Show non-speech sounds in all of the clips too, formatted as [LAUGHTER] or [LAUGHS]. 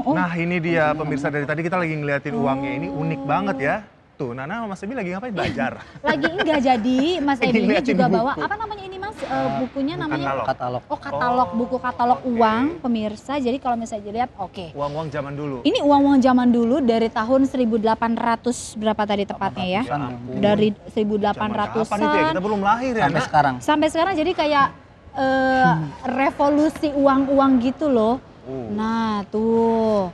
Oh, oh. Nah ini dia pemirsa dari tadi kita lagi ngeliatin oh. uangnya ini unik banget ya. Tuh Nana Mas Ebi lagi ngapain belajar? [LAUGHS] lagi enggak jadi Mas Ebi ini juga buku. bawa apa namanya ini Mas? Uh, bukunya Bukan namanya katalog. katalog. Oh katalog oh. buku katalog okay. uang pemirsa. Jadi kalau misalnya dilihat oke. Okay. Uang-uang zaman dulu. Ini uang-uang zaman dulu dari tahun 1800 berapa tadi tepatnya ya? ya dari 1800-an. Ya? Kita belum lahir ya. Sampai sekarang. Sampai sekarang jadi kayak uh, revolusi uang-uang gitu loh. Uh. Nah, tuh.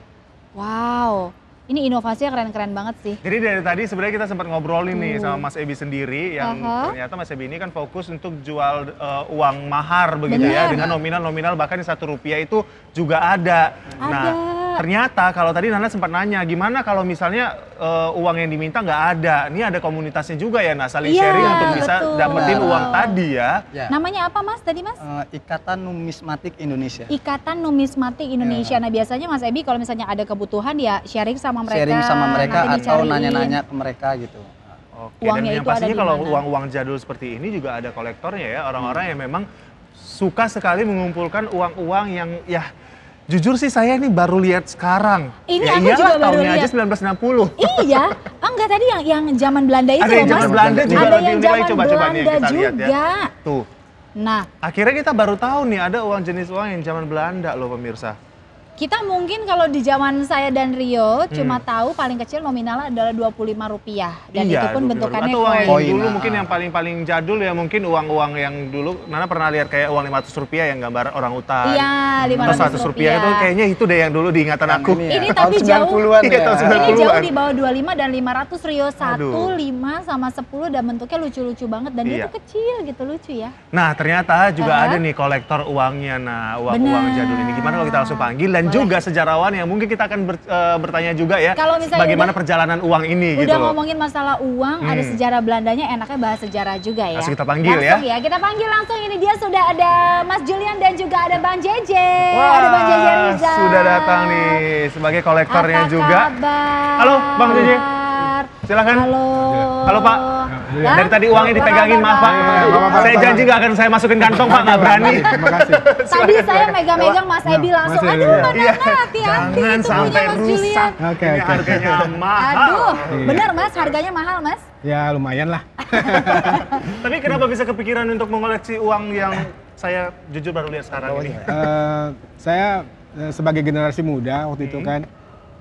Wow. Ini inovasinya keren-keren banget sih. Jadi dari tadi sebenarnya kita sempat ngobrol uh. sama Mas Ebi sendiri yang uh -huh. ternyata Mas Ebi ini kan fokus untuk jual uh, uang mahar begitu Bener. ya dengan nominal-nominal bahkan satu rupiah itu juga ada. Nah, ada. Nah, Iya. Ternyata kalau tadi Nana sempat nanya, gimana kalau misalnya uh, uang yang diminta nggak ada? Ini ada komunitasnya juga ya, nah saling yeah, sharing untuk bisa betul. dapetin uang iya. tadi ya. Yeah. Namanya apa mas tadi mas? Uh, Ikatan Numismatik Indonesia. Ikatan Numismatik Indonesia. Yeah. Nah biasanya mas Ebi kalau misalnya ada kebutuhan ya sharing sama mereka. Sharing sama mereka atau nanya-nanya ke mereka gitu. Oke, Uangnya dan yang pastinya kalau uang-uang jadul seperti ini juga ada kolektornya ya, orang-orang hmm. yang memang suka sekali mengumpulkan uang-uang yang ya Jujur sih saya ini baru lihat sekarang. Ini ya aku iyalah, juga baru lihat. aja 1960. Iya. Oh enggak tadi yang yang zaman Belanda itu Ada yang zaman Belanda juga ada yang zaman coba, coba nih kita juga. lihat ya. Tuh. Nah, akhirnya kita baru tahu nih ada uang jenis uang yang zaman Belanda loh pemirsa kita mungkin kalau di zaman saya dan Rio hmm. cuma tahu paling kecil nominalnya adalah dua lima rupiah dan iya, itu pun bentukannya atau uang koin. dulu mungkin ah. yang paling-paling jadul ya mungkin uang-uang yang dulu Nana pernah lihat kayak uang lima ratus rupiah yang gambar orang utara. Iya, 500 rupiah. rupiah itu kayaknya itu deh yang dulu diingatan aku. Ini, ya. ini tapi jauh. -an iya, ya. Ini jauh di bawah dua lima dan lima ratus Rio satu lima sama sepuluh dan bentuknya lucu-lucu banget dan iya. itu kecil gitu lucu ya. Nah, ternyata juga uh ada nih kolektor uangnya nah, uang-uang jadul ini. Gimana kalau kita langsung panggil dan juga sejarawan yang mungkin kita akan ber, e, bertanya juga ya Kalau misalnya bagaimana udah, perjalanan uang ini udah gitu. Udah ngomongin masalah uang, hmm. ada sejarah Belandanya, enaknya bahas sejarah juga ya. Langsung kita panggil ya. langsung ya. ya. Kita panggil langsung ini dia sudah ada Mas Julian dan juga ada Bang JJ. Wah, ada Bang JJ Riza. Sudah datang nih sebagai kolektornya juga. Halo Bang JJ. Silahkan. Halo. Halo Pak. Ya? Dari tadi uangnya dipegangin maaf Pak. Saya janji gak akan saya masukin kantong Pak, nggak berani. Tadi saya megang-megang Mas Ebi iya. langsung. Aduh, mana iya. hati-hati Jangan sampai rusak. Oke, Harganya mahal. Aduh, iya. benar Mas, harganya mahal Mas. Ya lumayan lah. [LAUGHS] Tapi kenapa bisa kepikiran untuk mengoleksi uang yang saya jujur baru lihat sekarang oh, ini? Eh, saya eh, sebagai generasi muda waktu itu hmm. kan,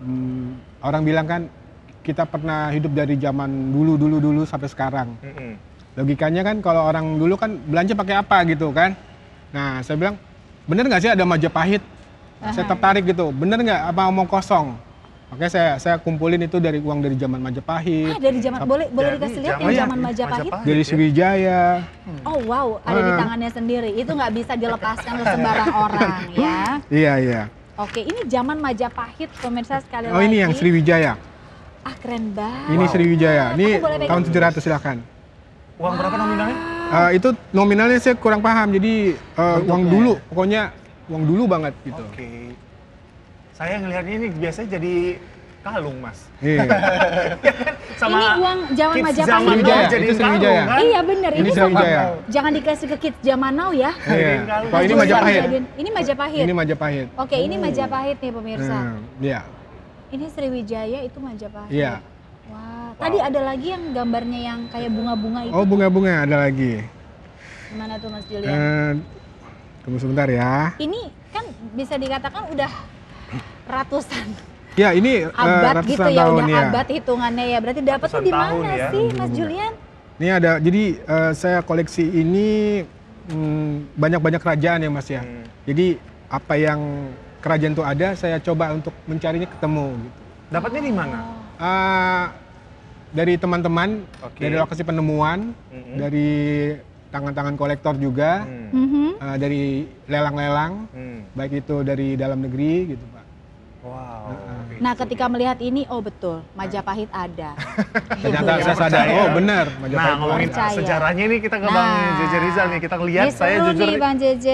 mm, orang bilang kan kita pernah hidup dari zaman dulu dulu dulu sampai sekarang. Mm -hmm. Logikanya kan kalau orang dulu kan belanja pakai apa gitu kan. Nah saya bilang bener nggak sih ada Majapahit? Aha. Saya tertarik gitu. Bener nggak apa omong kosong? Oke saya saya kumpulin itu dari uang dari zaman Majapahit. Ah, dari zaman boleh boleh dikasih lihat yang zaman Majapahit? Dari ya. Sriwijaya. Hmm. Oh wow, ada di eh. tangannya sendiri. Itu nggak bisa dilepaskan ke sembarang [LAUGHS] orang ya. Iya iya. Oke, ini zaman Majapahit pemirsa sekali oh, lagi. Oh ini yang Sriwijaya. Ah keren banget. Ini wow. Sriwijaya. Ini tahun 700 silahkan. Uang berapa nominalnya? Uh, itu nominalnya saya kurang paham. Jadi uh, uang ya? dulu, pokoknya uang dulu banget gitu. Oke. Okay. Saya ngelihatnya ini biasanya jadi kalung mas. Iya. [LAUGHS] Sama ini uang zaman Majapahit. Zaman now jadi Sriwijaya. Kan? Iya benar. Ini, ini Sriwijaya. Jangan dikasih ke kids zaman now ya. Iya. ini Majapahit. Ini Majapahit. Ini Majapahit. Oke, okay, ini hmm. Majapahit nih pemirsa. Hmm, iya. Hmm, yeah. Ini Sriwijaya itu Majapahit. Iya. Wah, wow. tadi ada lagi yang gambarnya yang kayak bunga-bunga itu. Oh, bunga-bunga ada lagi. Gimana tuh Mas Julian? Uh, tunggu sebentar ya. Ini kan bisa dikatakan udah ratusan Ya ini eh, abad uh, gitu ya udah ya. abad hitungannya ya. Berarti dapatnya di mana ya. sih Mas Julian? Ini ada jadi uh, saya koleksi ini hmm, banyak-banyak hmm, kerajaan ya Mas ya. Hmm. Jadi apa yang kerajaan itu ada, saya coba untuk mencarinya ketemu gitu. Dapatnya di mana? Uh, dari teman-teman, okay. dari lokasi penemuan, mm -hmm. dari tangan-tangan kolektor juga, mm uh, dari lelang-lelang, mm. baik itu dari dalam negeri gitu pak. Wow. Nah, ketika melihat ini, oh betul, Majapahit ada. [LAUGHS] Ternyata gitu. saya sadar, oh benar, Majapahit. Nah, ngomongin percaya. sejarahnya ini kita ke nah, Bang Rizal nih, kita lihat saya jujur nih, Bang JJ.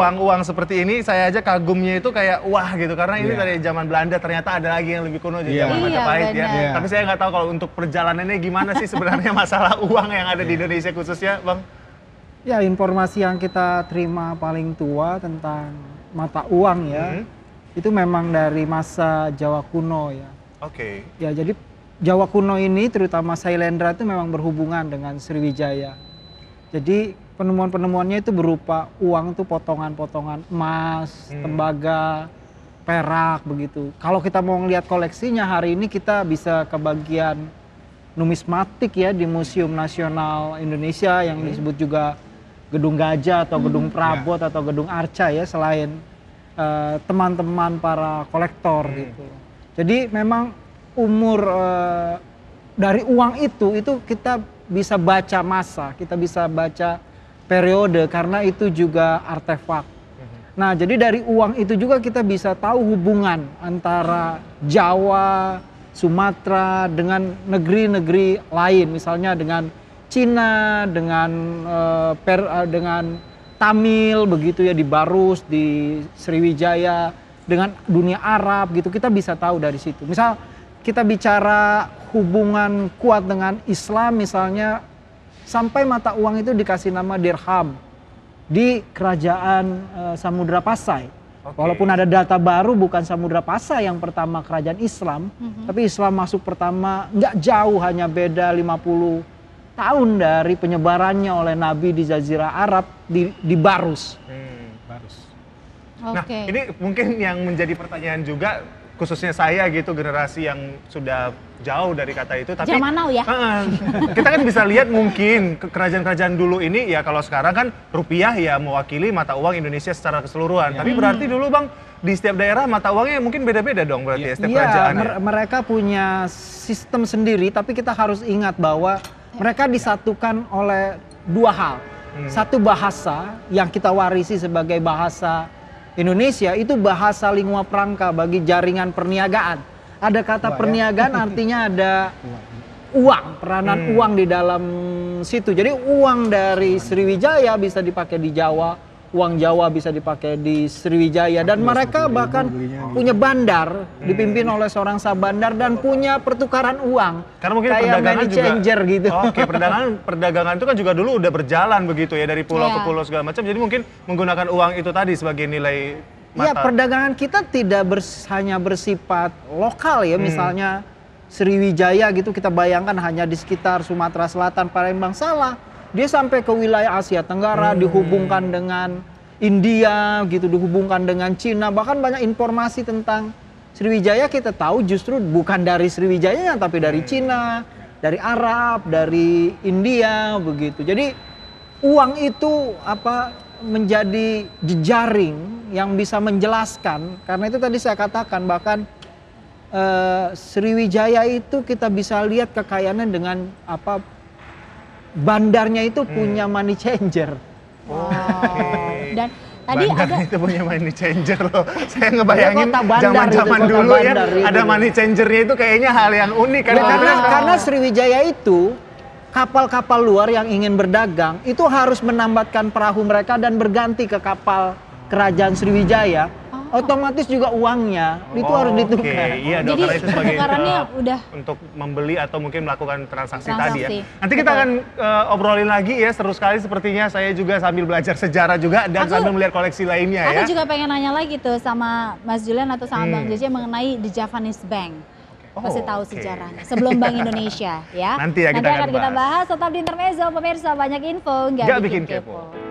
uang-uang seperti ini saya aja kagumnya itu kayak wah gitu karena yeah. ini iya. dari zaman Belanda ternyata ada lagi yang lebih kuno di yeah. zaman iya, Majapahit iya, ya. Yeah. Tapi saya nggak tahu kalau untuk perjalanannya gimana sih sebenarnya [LAUGHS] masalah uang yang ada di Indonesia khususnya, Bang? Ya, informasi yang kita terima paling tua tentang mata uang ya. Hmm itu memang dari masa Jawa kuno ya. Oke. Okay. Ya jadi Jawa kuno ini terutama Sailendra itu memang berhubungan dengan Sriwijaya. Jadi penemuan-penemuannya itu berupa uang tuh potongan-potongan emas, hmm. tembaga, perak begitu. Kalau kita mau ngelihat koleksinya hari ini kita bisa ke bagian numismatik ya di Museum Nasional Indonesia yang hmm. disebut juga Gedung Gajah atau hmm. Gedung Prabot ya. atau Gedung Arca ya selain Eh, teman-teman uh, para kolektor hmm. gitu. Jadi memang umur uh, dari uang itu itu kita bisa baca masa, kita bisa baca periode karena itu juga artefak. Hmm. Nah, jadi dari uang itu juga kita bisa tahu hubungan antara Jawa, Sumatera dengan negeri-negeri lain, misalnya dengan Cina, dengan uh, per, uh, dengan Tamil begitu ya di Barus di Sriwijaya dengan dunia Arab gitu kita bisa tahu dari situ misal kita bicara hubungan kuat dengan Islam misalnya sampai mata uang itu dikasih nama dirham di kerajaan e, Samudra Pasai okay. walaupun ada data baru bukan Samudra Pasai yang pertama kerajaan Islam mm -hmm. tapi Islam masuk pertama nggak jauh hanya beda 50 tahun dari penyebarannya oleh Nabi di Jazirah Arab di, di Barus. Hmm, Barus. Okay. Nah, ini mungkin yang menjadi pertanyaan juga khususnya saya gitu generasi yang sudah jauh dari kata itu tapi Zaman now ya. Uh, kita kan bisa lihat mungkin kerajaan-kerajaan dulu ini ya kalau sekarang kan rupiah ya mewakili mata uang Indonesia secara keseluruhan. Ya. Tapi berarti hmm. dulu Bang di setiap daerah mata uangnya mungkin beda-beda dong berarti ya, setiap iya, ya, kerajaan. Mer mereka punya sistem sendiri tapi kita harus ingat bahwa mereka disatukan oleh dua hal. Hmm. Satu bahasa yang kita warisi sebagai bahasa Indonesia itu bahasa lingua prangka bagi jaringan perniagaan. Ada kata Wah, ya. perniagaan ya? [LAUGHS] artinya ada uang, peranan hmm. uang di dalam situ. Jadi uang dari Sriwijaya bisa dipakai di Jawa, uang Jawa bisa dipakai di Sriwijaya dan mereka bahkan punya bandar dipimpin oleh seorang sabandar dan punya pertukaran uang karena mungkin kayak perdagangan juga changer gitu. Oh, oke, okay, perdagangan perdagangan itu kan juga dulu udah berjalan begitu ya dari pulau yeah. ke iya. pulau segala macam. Jadi mungkin menggunakan uang itu tadi sebagai nilai ya, mata. Ya, perdagangan kita tidak bers hanya bersifat lokal ya, hmm. misalnya Sriwijaya gitu kita bayangkan hanya di sekitar Sumatera Selatan, Palembang salah dia sampai ke wilayah Asia Tenggara, hmm. dihubungkan dengan India, gitu, dihubungkan dengan Cina. Bahkan banyak informasi tentang Sriwijaya kita tahu justru bukan dari Sriwijayanya, tapi dari hmm. Cina, dari Arab, dari India, begitu. Jadi uang itu apa menjadi jejaring yang bisa menjelaskan karena itu tadi saya katakan bahkan uh, Sriwijaya itu kita bisa lihat kekayaannya dengan apa bandarnya itu hmm. punya money changer. Wow. Oh, dan tadi bandar ada itu punya money changer loh. Saya ngebayangin iya, zaman-zaman dulu ya itu. ada money changernya itu kayaknya hal yang unik karena wow. karena, karena Sriwijaya itu kapal-kapal luar yang ingin berdagang itu harus menambatkan perahu mereka dan berganti ke kapal kerajaan Sriwijaya. Oh otomatis juga uangnya oh, itu harus ditukar. Okay. Iya Jadi, itu sebagai uh, udah untuk membeli atau mungkin melakukan transaksi, transaksi. tadi ya. Nanti Betul. kita akan uh, obrolin lagi ya, seru sekali sepertinya saya juga sambil belajar sejarah juga dan aku, sambil melihat koleksi lainnya aku ya. Aku juga pengen nanya lagi tuh sama Mas Julian atau sama hmm. Bang Jj mengenai The Japanese Bank. Oh, pasti tahu okay. sejarahnya sebelum Bank Indonesia ya. Nanti ya kita Nanti akan, akan bahas. kita bahas tetap di Intermezzo pemirsa banyak info nggak bikin, bikin kepo. kepo.